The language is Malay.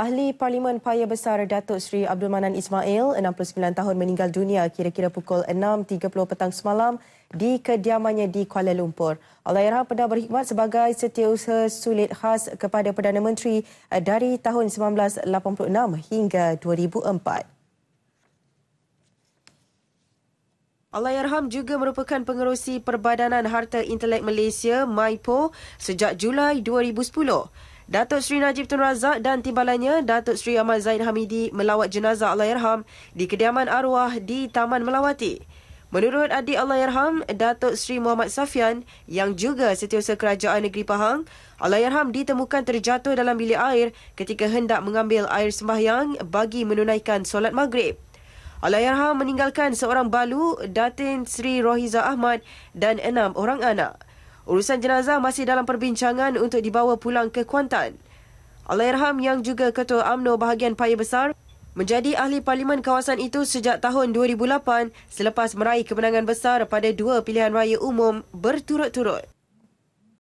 Ahli Parlimen Paya Besar Datuk Seri Abdul Manan Ismail, 69 tahun meninggal dunia kira-kira pukul 6.30 petang semalam di kediamannya di Kuala Lumpur. Allahyarham pernah berkhidmat sebagai setiausaha sulit khas kepada Perdana Menteri eh, dari tahun 1986 hingga 2004. Allahyarham juga merupakan pengerusi Perbadanan Harta Intelek Malaysia MIPO sejak Julai 2010. Datuk Seri Najib Tun Razak dan timbalannya Datuk Seri Ahmad Zain Hamidi melawat jenazah Allahyarham di kediaman arwah di Taman Melawati. Menurut adik Allahyarham, Datuk Seri Muhammad Safian yang juga setiausaha kerajaan negeri Pahang, Allahyarham ditemukan terjatuh dalam bilik air ketika hendak mengambil air sembahyang bagi menunaikan solat maghrib. Allahyarham meninggalkan seorang balu, Datin Sri Rohiza Ahmad dan enam orang anak. Urusan jenazah masih dalam perbincangan untuk dibawa pulang ke Kuantan. Allahyarham yang juga Ketua amno bahagian Paya Besar menjadi ahli parlimen kawasan itu sejak tahun 2008 selepas meraih kemenangan besar pada dua pilihan raya umum berturut-turut.